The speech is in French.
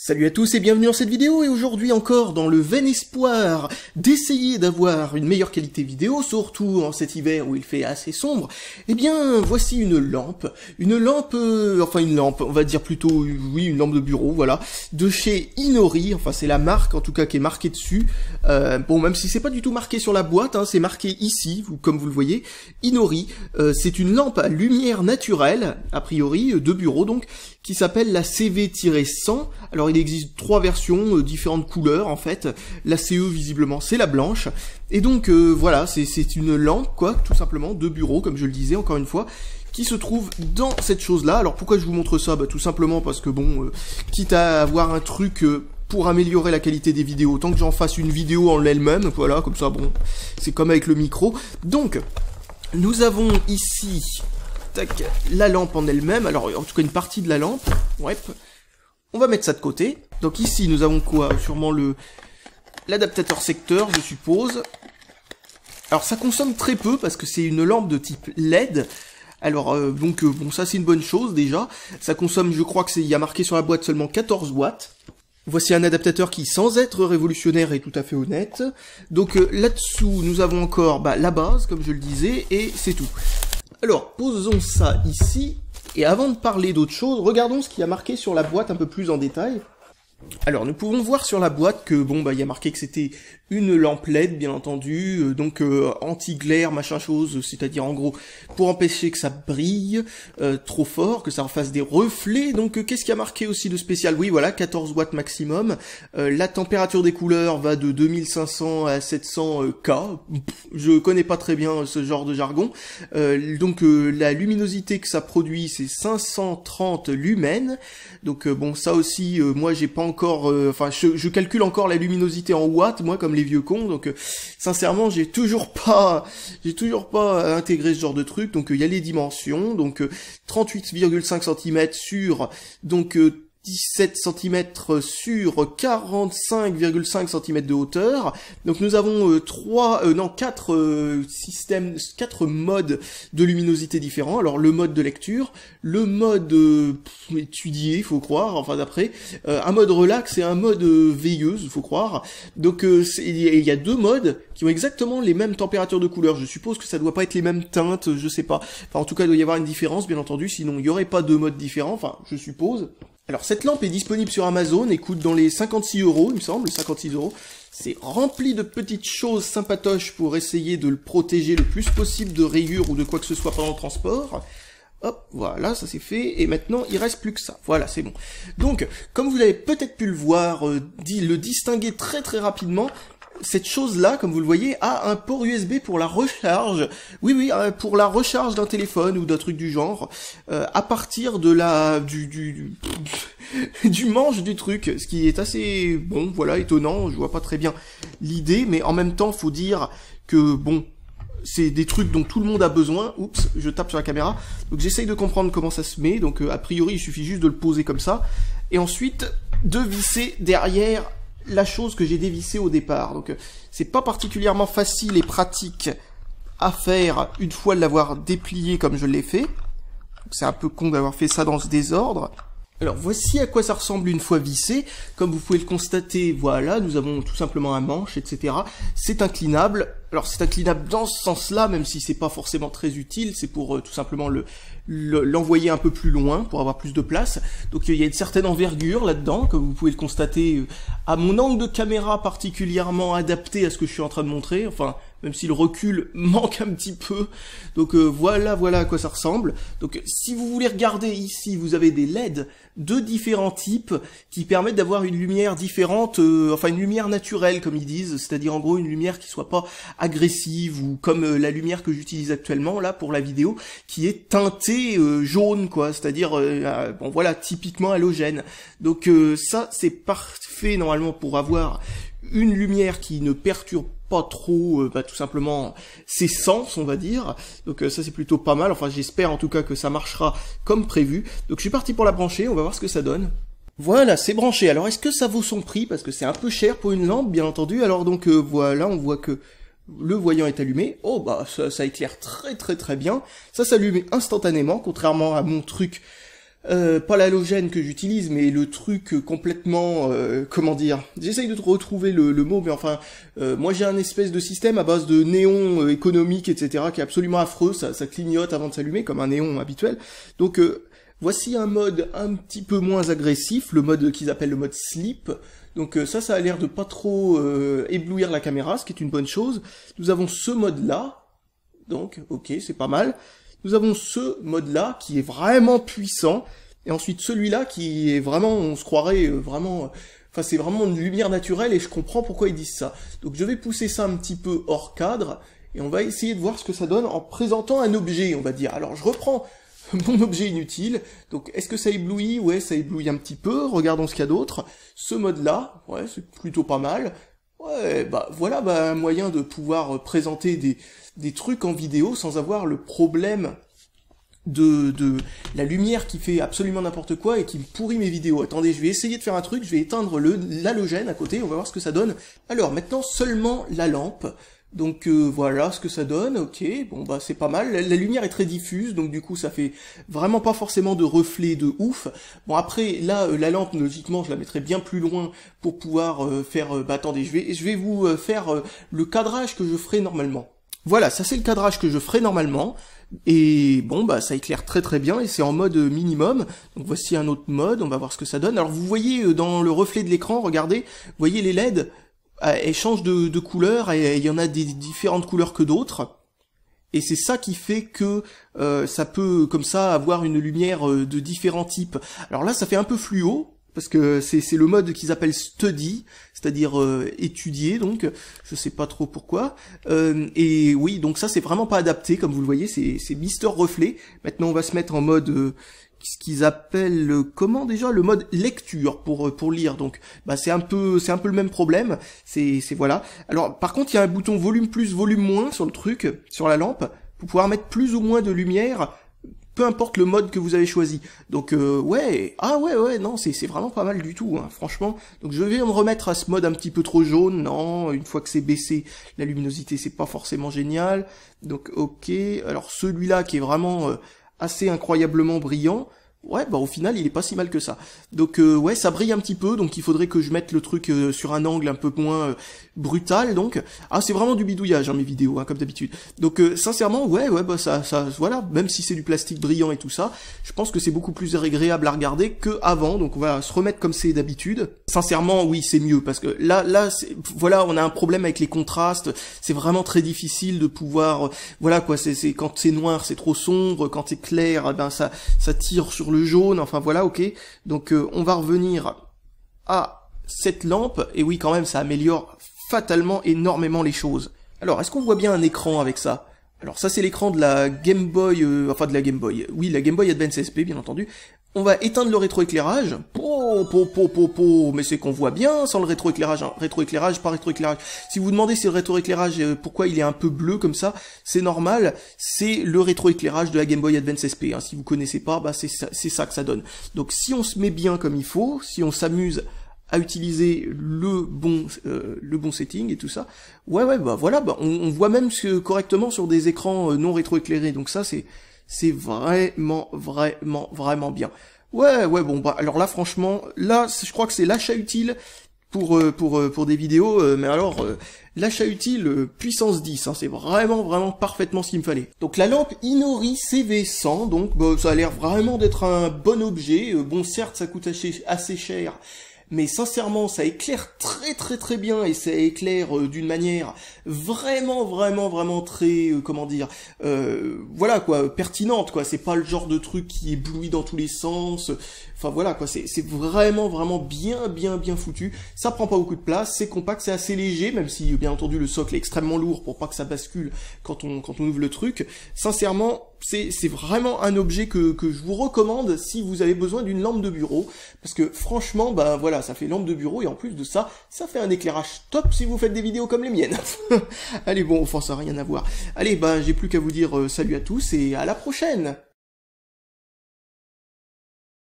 Salut à tous et bienvenue dans cette vidéo et aujourd'hui encore dans le vain espoir d'essayer d'avoir une meilleure qualité vidéo, surtout en cet hiver où il fait assez sombre, eh bien voici une lampe, une lampe, euh, enfin une lampe, on va dire plutôt, oui une lampe de bureau, voilà, de chez Inori, enfin c'est la marque en tout cas qui est marquée dessus, euh, bon même si c'est pas du tout marqué sur la boîte, hein, c'est marqué ici, comme vous le voyez, Inori, euh, c'est une lampe à lumière naturelle, a priori, euh, de bureau donc, qui s'appelle la CV-100, alors il existe trois versions, euh, différentes couleurs en fait. La CE visiblement c'est la blanche. Et donc euh, voilà, c'est une lampe quoi, tout simplement, de bureau, comme je le disais encore une fois, qui se trouve dans cette chose-là. Alors pourquoi je vous montre ça Bah tout simplement parce que bon, euh, quitte à avoir un truc pour améliorer la qualité des vidéos, tant que j'en fasse une vidéo en elle-même, voilà, comme ça bon, c'est comme avec le micro. Donc, nous avons ici tac, la lampe en elle-même, alors en tout cas une partie de la lampe, ouais, on va mettre ça de côté. Donc ici, nous avons quoi Sûrement le l'adaptateur secteur, je suppose. Alors ça consomme très peu parce que c'est une lampe de type LED. Alors euh, donc euh, bon ça c'est une bonne chose déjà. Ça consomme, je crois que c'est il y a marqué sur la boîte seulement 14 watts. Voici un adaptateur qui, sans être révolutionnaire, est tout à fait honnête. Donc euh, là-dessous, nous avons encore bah, la base, comme je le disais, et c'est tout. Alors, posons ça ici. Et avant de parler d'autre chose, regardons ce qui a marqué sur la boîte un peu plus en détail. Alors nous pouvons voir sur la boîte que bon bah il y a marqué que c'était une lampe LED bien entendu, euh, donc euh, anti-glaire machin chose, c'est-à-dire en gros pour empêcher que ça brille euh, trop fort, que ça en fasse des reflets. Donc qu'est-ce qui a marqué aussi de spécial Oui voilà 14 watts maximum. la température des couleurs va de 2500 à 700 K. Je connais pas très bien ce genre de jargon. donc la luminosité que ça produit c'est 530 lumens. Donc bon ça aussi moi j'ai pensé encore, euh, enfin, je, calcule encore la luminosité en watts, moi, comme les vieux cons. Donc, euh, sincèrement, j'ai toujours pas, j'ai toujours pas intégré ce genre de truc. Donc, euh, il y a les dimensions. Donc, 38,5 cm sur donc 17 cm sur 45,5 cm de hauteur. Donc nous avons euh, trois, euh, non quatre euh, systèmes, quatre modes de luminosité différents. Alors le mode de lecture, le mode étudié, faut croire, enfin d'après, un mode relax et un mode veilleuse, il faut croire. Donc il y a deux modes qui ont exactement les mêmes températures de couleur. Je suppose que ça doit pas être les mêmes teintes, je sais pas. Enfin en tout cas il doit y avoir une différence, bien entendu, sinon il n'y aurait pas deux modes différents. Enfin je suppose. Alors cette lampe est disponible sur Amazon et coûte dans les 56 euros, il me semble, 56 euros. C'est rempli de petites choses sympatoches pour essayer de le protéger le plus possible de rayures ou de quoi que ce soit pendant le transport. Hop, voilà, ça c'est fait, et maintenant il reste plus que ça, voilà, c'est bon. Donc, comme vous avez peut-être pu le voir, euh, le distinguer très très rapidement, cette chose-là, comme vous le voyez, a un port USB pour la recharge. Oui, oui, euh, pour la recharge d'un téléphone ou d'un truc du genre, euh, à partir de la du du du manche du truc, ce qui est assez bon, voilà, étonnant. Je vois pas très bien l'idée, mais en même temps, faut dire que bon, c'est des trucs dont tout le monde a besoin. Oups, je tape sur la caméra. Donc j'essaye de comprendre comment ça se met. Donc euh, a priori, il suffit juste de le poser comme ça, et ensuite de visser derrière la chose que j'ai dévissée au départ. Donc c'est pas particulièrement facile et pratique à faire une fois de l'avoir déplié comme je l'ai fait. C'est un peu con d'avoir fait ça dans ce désordre. Alors voici à quoi ça ressemble une fois vissé. Comme vous pouvez le constater, voilà, nous avons tout simplement un manche, etc. C'est inclinable, alors c'est un dans ce sens-là, même si c'est pas forcément très utile, c'est pour euh, tout simplement le l'envoyer un peu plus loin pour avoir plus de place. Donc il y a une certaine envergure là-dedans, comme vous pouvez le constater, euh, à mon angle de caméra particulièrement adapté à ce que je suis en train de montrer, enfin même si le recul manque un petit peu. Donc euh, voilà, voilà à quoi ça ressemble. Donc si vous voulez regarder ici, vous avez des LED de différents types qui permettent d'avoir une lumière différente, enfin une lumière naturelle comme ils disent, c'est-à-dire en gros une lumière qui soit pas agressive ou comme euh, la lumière que j'utilise actuellement là pour la vidéo qui est teintée euh, jaune quoi, c'est-à-dire euh, bon voilà typiquement halogène. Donc ça c'est parfait normalement pour avoir une lumière qui ne perturbe pas trop bah, tout simplement ses sens on va dire donc ça c'est plutôt pas mal enfin j'espère en tout cas que ça marchera comme prévu donc je suis parti pour la brancher on va voir ce que ça donne voilà, c'est branché. Alors, est-ce que ça vaut son prix Parce que c'est un peu cher pour une lampe, bien entendu. Alors, donc, voilà, on voit que le voyant est allumé, oh bah ça, ça éclaire très très très bien, ça s'allume instantanément, contrairement à mon truc, euh, pas l'halogène que j'utilise, mais le truc complètement, euh, comment dire, j'essaye de retrouver le, le, mot, mais enfin, euh, moi j'ai un espèce de système à base de néon euh, économique, etc., qui est absolument affreux, ça, ça clignote avant de s'allumer, comme un néon habituel, donc... Voici un mode un petit peu moins agressif, le mode qu'ils appellent le mode sleep, donc euh, ça, ça a l'air de pas trop euh, éblouir la caméra, ce qui est une bonne chose. Nous avons ce mode-là, donc ok, c'est pas mal. Nous avons ce mode-là qui est vraiment puissant, et ensuite celui-là qui est vraiment, on se croirait euh, vraiment... Enfin, c'est vraiment une lumière naturelle et je comprends pourquoi ils disent ça. Donc je vais pousser ça un petit peu hors cadre et on va essayer de voir ce que ça donne en présentant un objet, on va dire. Alors je reprends mon objet inutile. Donc est-ce que ça éblouit Ouais, ça éblouit un petit peu. Regardons ce qu'il y a d'autre. Ce mode-là, ouais, c'est plutôt pas mal. Ouais, bah voilà bah, un moyen de pouvoir présenter des, trucs en vidéo sans avoir le problème de, la lumière qui fait absolument n'importe quoi et qui pourrit mes vidéos. Attendez, je vais essayer de faire un truc, je vais éteindre le l'halogène à côté, on va voir ce que ça donne. Alors maintenant seulement la lampe. Donc euh, voilà ce que ça donne, ok, bon bah c'est pas mal, la, lumière est très diffuse, donc du coup ça fait vraiment pas forcément de reflets de ouf. Bon après, là, euh, la lampe, logiquement, je la mettrai bien plus loin pour pouvoir euh, faire... bah attendez, je vais, je vais vous faire le cadrage que je ferai normalement. Voilà, ça c'est le cadrage que je ferai normalement, et bon bah ça éclaire très très bien, et c'est en mode minimum, donc voici un autre mode, on va voir ce que ça donne. Alors vous voyez dans le reflet de l'écran, regardez, vous voyez les LED euh, elle change de, de couleur et il y en a des différentes couleurs que d'autres. Et c'est ça qui fait que euh, ça peut comme ça avoir une lumière euh, de différents types. Alors là, ça fait un peu fluo parce que c'est le mode qu'ils appellent study, c'est-à-dire étudier. Donc, je sais pas trop pourquoi. et oui, donc ça c'est vraiment pas adapté, comme vous le voyez, c'est Mister Reflet. Maintenant, on va se mettre en mode ce qu'ils appellent comment déjà le mode lecture pour euh, pour lire donc bah c'est un peu c'est un peu le même problème c'est c'est voilà alors par contre il y a un bouton volume plus volume moins sur le truc sur la lampe pour pouvoir mettre plus ou moins de lumière peu importe le mode que vous avez choisi donc euh, ouais ah ouais ouais non c'est c'est vraiment pas mal du tout hein, franchement donc je vais me remettre à ce mode un petit peu trop jaune non une fois que c'est baissé la luminosité c'est pas forcément génial donc ok alors celui-là qui est vraiment euh, assez incroyablement brillant Ouais, bah au final, il est pas si mal que ça. Donc euh, ouais, ça brille un petit peu, donc il faudrait que je mette le truc euh, sur un angle un peu moins euh, brutal, donc. Ah, c'est vraiment du bidouillage, hein, mes vidéos, hein, comme d'habitude. Donc sincèrement, ouais, ouais, bah ça, ça, voilà, même si c'est du plastique brillant et tout ça, je pense que c'est beaucoup plus agréable à regarder que avant, donc on va se remettre comme c'est d'habitude. Sincèrement, oui, c'est mieux, parce que là, là, voilà, on a un problème avec les contrastes, c'est vraiment très difficile de pouvoir, voilà quoi, c'est quand c'est noir, c'est trop sombre, quand c'est clair, eh ben ça, ça tire sur le jaune, enfin voilà, ok. Donc euh, on va revenir à cette lampe, et oui quand même ça améliore fatalement énormément les choses. Alors est-ce qu'on voit bien un écran avec ça alors ça c'est l'écran de la Game Boy, euh, enfin de la Game Boy, oui la Game Boy Advance SP bien entendu. On va éteindre le rétroéclairage, mais c'est qu'on voit bien sans le rétroéclairage, hein. rétroéclairage pas rétroéclairage. Si vous, demandez si le rétroéclairage, euh, pourquoi il est un peu bleu comme ça, c'est normal, c'est le rétroéclairage de la Game Boy Advance SP. Hein. Si vous connaissez pas, bah, c'est ça, que ça donne. Donc si on se met bien comme il faut, si on s'amuse à utiliser le bon euh, le bon setting et tout ça. Ouais ouais bah voilà bah, on, voit même correctement sur des écrans euh, non rétroéclairés donc ça c'est c'est vraiment vraiment vraiment bien. Ouais, ouais, bon, bah, alors là, franchement, là, je crois que c'est l'achat utile pour, euh, pour, euh, pour des vidéos, euh, mais alors, l'achat utile puissance 10, hein, c'est vraiment, vraiment parfaitement ce qu'il me fallait. Donc la lampe Inori CV100, donc bah, ça a l'air vraiment d'être un bon objet, bon certes ça coûte assez, assez cher, mais sincèrement, ça éclaire très très très bien et ça éclaire euh, d'une manière vraiment vraiment vraiment très euh, comment dire, euh, voilà quoi, pertinente quoi. C'est pas le genre de truc qui éblouit dans tous les sens. Enfin voilà quoi, c'est vraiment vraiment bien bien bien foutu. Ça prend pas beaucoup de place, c'est compact, c'est assez léger, même si bien entendu le socle est extrêmement lourd pour pas que ça bascule quand on quand on ouvre le truc. Sincèrement, c'est vraiment un objet que, que, je vous recommande si vous avez besoin d'une lampe de bureau, parce que franchement, ben voilà, ça fait lampe de bureau, et en plus de ça, ça fait un éclairage top si vous faites des vidéos comme les miennes. Allez bon, enfin ça n'a rien à voir. Allez, ben j'ai plus qu'à vous dire euh, salut à tous, et à la prochaine